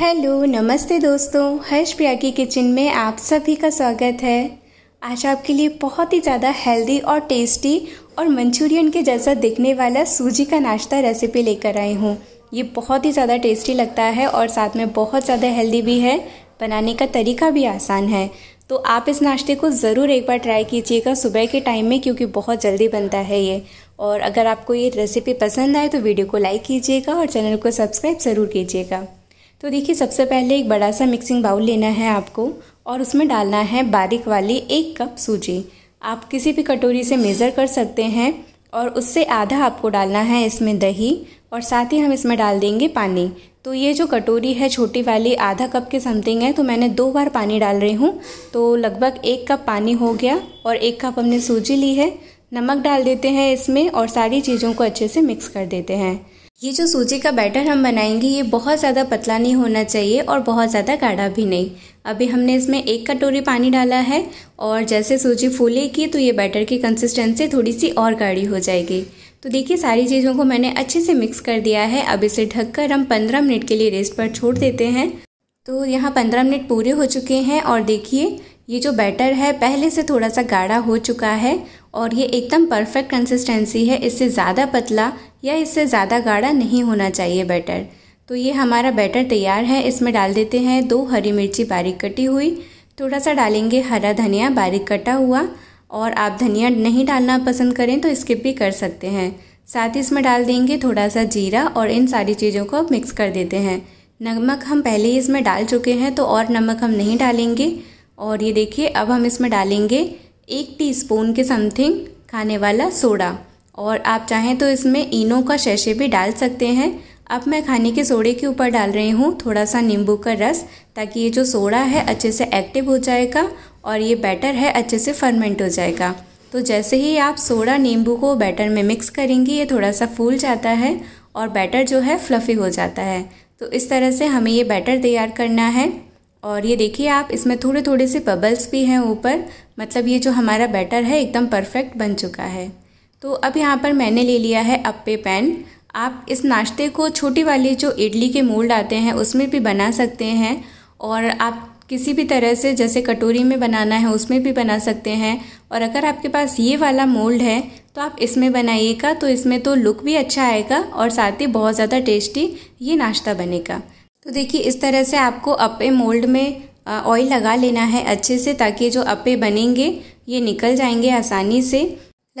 hello नमस्ते दोस्तों हर्ष प्रिया की किचन में आप सभी का स्वागत है आज आपके लिए बहुत ही ज़्यादा हेल्दी और टेस्टी और मंचूरियन के जैसा दिखने वाला सूजी का नाश्ता रेसिपी लेकर आई हूँ ये बहुत ही ज़्यादा टेस्टी लगता है और साथ में बहुत ज़्यादा हेल्दी भी है बनाने का तरीका भी आसान है तो आप इस नाश्ते को ज़रूर एक बार ट्राई कीजिएगा सुबह के टाइम में क्योंकि बहुत जल्दी बनता है ये और अगर आपको ये रेसिपी पसंद आए तो वीडियो को लाइक कीजिएगा और चैनल को सब्सक्राइब ज़रूर कीजिएगा तो देखिए सबसे पहले एक बड़ा सा मिक्सिंग बाउल लेना है आपको और उसमें डालना है बारीक वाली एक कप सूजी आप किसी भी कटोरी से मेज़र कर सकते हैं और उससे आधा आपको डालना है इसमें दही और साथ ही हम इसमें डाल देंगे पानी तो ये जो कटोरी है छोटी वाली आधा कप के समथिंग है तो मैंने दो बार पानी डाल रही हूँ तो लगभग एक कप पानी हो गया और एक कप हमने सूजी ली है नमक डाल देते हैं इसमें और सारी चीज़ों को अच्छे से मिक्स कर देते हैं ये जो सूजी का बैटर हम बनाएंगे ये बहुत ज़्यादा पतला नहीं होना चाहिए और बहुत ज़्यादा गाढ़ा भी नहीं अभी हमने इसमें एक कटोरी पानी डाला है और जैसे सूजी फूलेगी तो ये बैटर की कंसिस्टेंसी थोड़ी सी और गाढ़ी हो जाएगी तो देखिए सारी चीज़ों को मैंने अच्छे से मिक्स कर दिया है अब इसे ढककर हम पंद्रह मिनट के लिए रेस्ट पर छोड़ देते हैं तो यहाँ पंद्रह मिनट पूरे हो चुके हैं और देखिए ये जो बैटर है पहले से थोड़ा सा गाढ़ा हो चुका है और ये एकदम परफेक्ट कंसिस्टेंसी है इससे ज़्यादा पतला या इससे ज़्यादा गाढ़ा नहीं होना चाहिए बैटर तो ये हमारा बैटर तैयार है इसमें डाल देते हैं दो हरी मिर्ची बारीक कटी हुई थोड़ा सा डालेंगे हरा धनिया बारीक कटा हुआ और आप धनिया नहीं डालना पसंद करें तो स्किप भी कर सकते हैं साथ ही इसमें डाल देंगे थोड़ा सा जीरा और इन सारी चीज़ों को मिक्स कर देते हैं नमक हम पहले ही इसमें डाल चुके हैं तो और नमक हम नहीं डालेंगे और ये देखिए अब हम इसमें डालेंगे एक टीस्पून के समथिंग खाने वाला सोडा और आप चाहें तो इसमें इनो का शैशे भी डाल सकते हैं अब मैं खाने के सोडे के ऊपर डाल रही हूँ थोड़ा सा नींबू का रस ताकि ये जो सोडा है अच्छे से एक्टिव हो जाएगा और ये बैटर है अच्छे से फर्मेंट हो जाएगा तो जैसे ही आप सोडा नींबू को बैटर में मिक्स करेंगी ये थोड़ा सा फूल जाता है और बैटर जो है फ्लफ़ी हो जाता है तो इस तरह से हमें ये बैटर तैयार करना है और ये देखिए आप इसमें थोड़े थोड़े से बबल्स भी हैं ऊपर मतलब ये जो हमारा बैटर है एकदम परफेक्ट बन चुका है तो अब यहाँ पर मैंने ले लिया है अप्पे पैन आप इस नाश्ते को छोटी वाली जो इडली के मोल्ड आते हैं उसमें भी बना सकते हैं और आप किसी भी तरह से जैसे कटोरी में बनाना है उसमें भी बना सकते हैं और अगर आपके पास ये वाला मोल्ड है तो आप इसमें बनाइएगा तो इसमें तो लुक भी अच्छा आएगा और साथ ही बहुत ज़्यादा टेस्टी ये नाश्ता बनेगा तो देखिए इस तरह से आपको अपे मोल्ड में ऑयल लगा लेना है अच्छे से ताकि जो अपे बनेंगे ये निकल जाएंगे आसानी से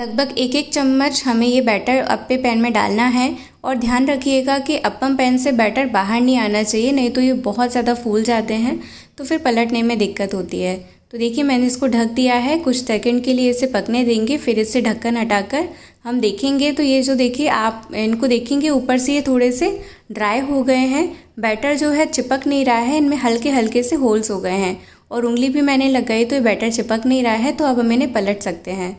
लगभग एक एक चम्मच हमें ये बैटर अप्पे पैन में डालना है और ध्यान रखिएगा कि अपम पैन से बैटर बाहर नहीं आना चाहिए नहीं तो ये बहुत ज़्यादा फूल जाते हैं तो फिर पलटने में दिक्कत होती है तो देखिए मैंने इसको ढक दिया है कुछ सेकंड के लिए इसे पकने देंगे फिर इसे ढक्कन हटाकर हम देखेंगे तो ये जो देखिए आप इनको देखेंगे ऊपर से ये थोड़े से ड्राई हो गए हैं बैटर जो है चिपक नहीं रहा है इनमें हल्के हल्के से होल्स हो गए हैं और उंगली भी मैंने लगाई तो ये बैटर चिपक नहीं रहा है तो अब हम इन्हें पलट सकते हैं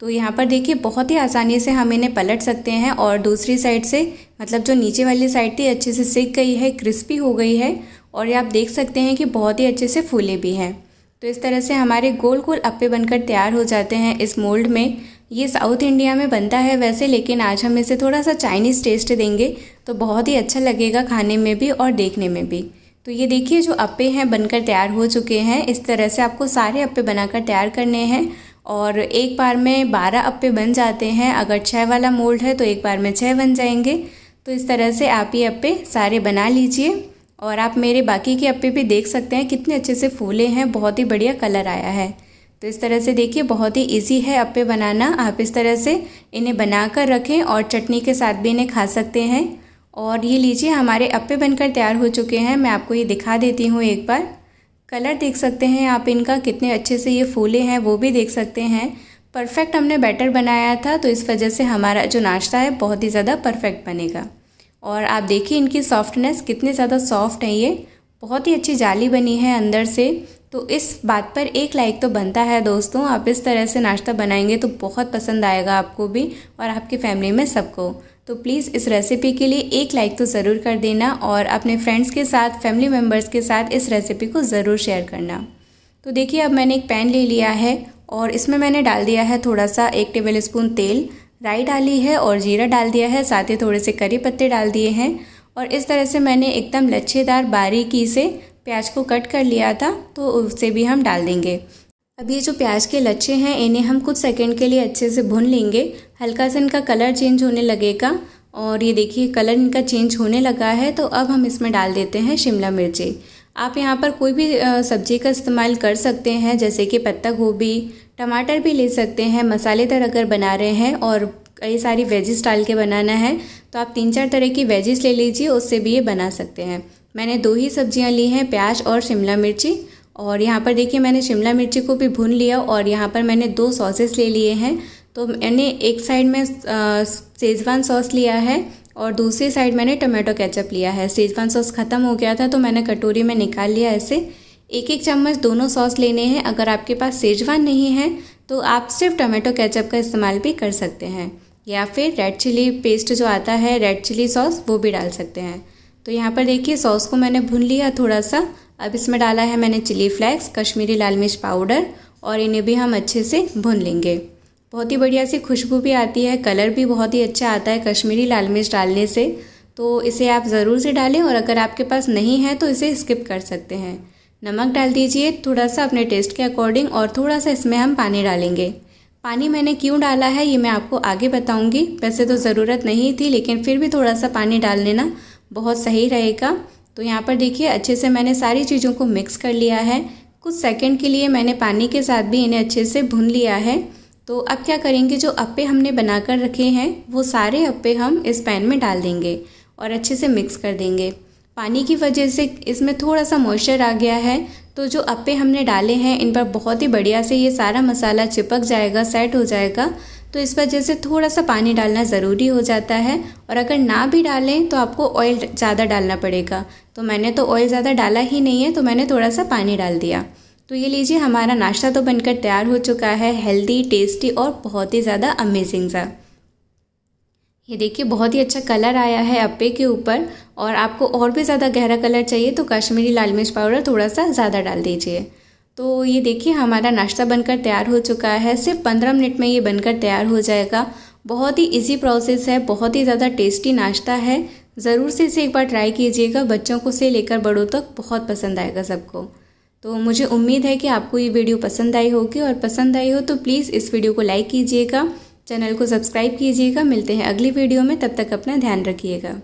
तो यहाँ पर देखिए बहुत ही आसानी से हम इन्हें पलट सकते हैं और दूसरी साइड से मतलब जो नीचे वाली साइड थी अच्छे से सीख गई है क्रिस्पी हो गई है और ये आप देख सकते हैं कि बहुत ही अच्छे से फूले भी हैं तो इस तरह से हमारे गोल गोल अप्पे बनकर तैयार हो जाते हैं इस मोल्ड में ये साउथ इंडिया में बनता है वैसे लेकिन आज हम इसे थोड़ा सा चाइनीज़ टेस्ट देंगे तो बहुत ही अच्छा लगेगा खाने में भी और देखने में भी तो ये देखिए जो अप्पे हैं बनकर तैयार हो चुके हैं इस तरह से आपको सारे अप्पे बनाकर तैयार करने हैं और एक बार में बारह अप्पे बन जाते हैं अगर छः वाला मोल्ड है तो एक बार में छः बन जाएंगे तो इस तरह से आप ये अप्पे सारे बना लीजिए और आप मेरे बाकी के अप्पे भी देख सकते हैं कितने अच्छे से फूले हैं बहुत ही बढ़िया कलर आया है तो इस तरह से देखिए बहुत ही इजी है अप्पे बनाना आप इस तरह से इन्हें बना कर रखें और चटनी के साथ भी इन्हें खा सकते हैं और ये लीजिए हमारे अप्पे बनकर तैयार हो चुके हैं मैं आपको ये दिखा देती हूँ एक बार कलर देख सकते हैं आप इनका कितने अच्छे से ये फूले हैं वो भी देख सकते हैं परफेक्ट हमने बैटर बनाया था तो इस वजह से हमारा जो नाश्ता है बहुत ही ज़्यादा परफेक्ट बनेगा और आप देखिए इनकी सॉफ्टनेस कितने ज़्यादा सॉफ्ट है ये बहुत ही अच्छी जाली बनी है अंदर से तो इस बात पर एक लाइक तो बनता है दोस्तों आप इस तरह से नाश्ता बनाएंगे तो बहुत पसंद आएगा आपको भी और आपकी फैमिली में सबको तो प्लीज़ इस रेसिपी के लिए एक लाइक तो ज़रूर कर देना और अपने फ्रेंड्स के साथ फैमिली मेम्बर्स के साथ इस रेसिपी को ज़रूर शेयर करना तो देखिए अब मैंने एक पैन ले लिया है और इसमें मैंने डाल दिया है थोड़ा सा एक टेबल स्पून तेल राई डाली है और जीरा डाल दिया है साथ ही थोड़े से करी पत्ते डाल दिए हैं और इस तरह से मैंने एकदम लच्छेदार बारीकी से प्याज को कट कर लिया था तो उसे भी हम डाल देंगे अब ये जो प्याज के लच्छे हैं इन्हें हम कुछ सेकंड के लिए अच्छे से भून लेंगे हल्का सा इनका कलर चेंज होने लगेगा और ये देखिए कलर इनका चेंज होने लगा है तो अब हम इसमें डाल देते हैं शिमला मिर्ची आप यहाँ पर कोई भी सब्जी का इस्तेमाल कर सकते हैं जैसे कि पत्ता गोभी टमाटर भी ले सकते हैं मसालेदार अगर बना रहे हैं और कई सारी वेजिस डाल के बनाना है तो आप तीन चार तरह की वेजिस ले लीजिए उससे भी ये बना सकते हैं मैंने दो ही सब्जियां ली हैं प्याज और शिमला मिर्ची और यहाँ पर देखिए मैंने शिमला मिर्ची को भी भून लिया और यहाँ पर मैंने दो सॉसेस ले लिए हैं तो मैंने एक साइड में सेजवान सॉस लिया है और दूसरी साइड मैंने टमाटो केचप लिया है सेजवान सॉस ख़त्म हो गया था तो मैंने कटोरी में निकाल लिया ऐसे एक एक चम्मच दोनों सॉस लेने हैं अगर आपके पास सेजवान नहीं है तो आप सिर्फ टमाटो केचप का इस्तेमाल भी कर सकते हैं या फिर रेड चिली पेस्ट जो आता है रेड चिली सॉस वो भी डाल सकते हैं तो यहाँ पर देखिए सॉस को मैंने भून लिया थोड़ा सा अब इसमें डाला है मैंने चिली फ्लैक्स कश्मीरी लाल मिर्च पाउडर और इन्हें भी हम अच्छे से भून लेंगे बहुत ही बढ़िया सी खुशबू भी आती है कलर भी बहुत ही अच्छा आता है कश्मीरी लाल मिर्च डालने से तो इसे आप ज़रूर से डालें और अगर आपके पास नहीं है तो इसे स्किप कर सकते हैं नमक डाल दीजिए थोड़ा सा अपने टेस्ट के अकॉर्डिंग और थोड़ा सा इसमें हम पानी डालेंगे पानी मैंने क्यों डाला है ये मैं आपको आगे बताऊंगी वैसे तो ज़रूरत नहीं थी लेकिन फिर भी थोड़ा सा पानी डाल लेना बहुत सही रहेगा तो यहाँ पर देखिए अच्छे से मैंने सारी चीज़ों को मिक्स कर लिया है कुछ सेकंड के लिए मैंने पानी के साथ भी इन्हें अच्छे से भून लिया है तो अब क्या करेंगे जो अप्पे हमने बना कर रखे हैं वो सारे अप्पे हम इस पैन में डाल देंगे और अच्छे से मिक्स कर देंगे पानी की वजह से इसमें थोड़ा सा मॉइस्चर आ गया है तो जो अप्पे हमने डाले हैं इन पर बहुत ही बढ़िया से ये सारा मसाला चिपक जाएगा सेट हो जाएगा तो इस वजह से थोड़ा सा पानी डालना ज़रूरी हो जाता है और अगर ना भी डालें तो आपको ऑयल ज़्यादा डालना पड़ेगा तो मैंने तो ऑयल ज़्यादा डाला ही नहीं है तो मैंने थोड़ा सा पानी डाल दिया तो ये लीजिए हमारा नाश्ता तो बनकर तैयार हो चुका है हेल्दी टेस्टी और बहुत ही ज़्यादा अमेजिंग सा ये देखिए बहुत ही अच्छा कलर आया है अप्पे के ऊपर और आपको और भी ज़्यादा गहरा कलर चाहिए तो कश्मीरी लाल मिर्च पाउडर थोड़ा सा ज़्यादा डाल दीजिए तो ये देखिए हमारा नाश्ता बनकर तैयार हो चुका है सिर्फ पंद्रह मिनट में ये बनकर तैयार हो जाएगा बहुत ही इजी प्रोसेस है बहुत ही ज़्यादा टेस्टी नाश्ता है ज़रूर से इसे एक बार ट्राई कीजिएगा बच्चों को से लेकर बड़ों तक बहुत पसंद आएगा सबको तो मुझे उम्मीद है कि आपको ये वीडियो पसंद आई होगी और पसंद आई हो तो प्लीज़ इस वीडियो को लाइक कीजिएगा चैनल को सब्सक्राइब कीजिएगा मिलते हैं अगली वीडियो में तब तक अपना ध्यान रखिएगा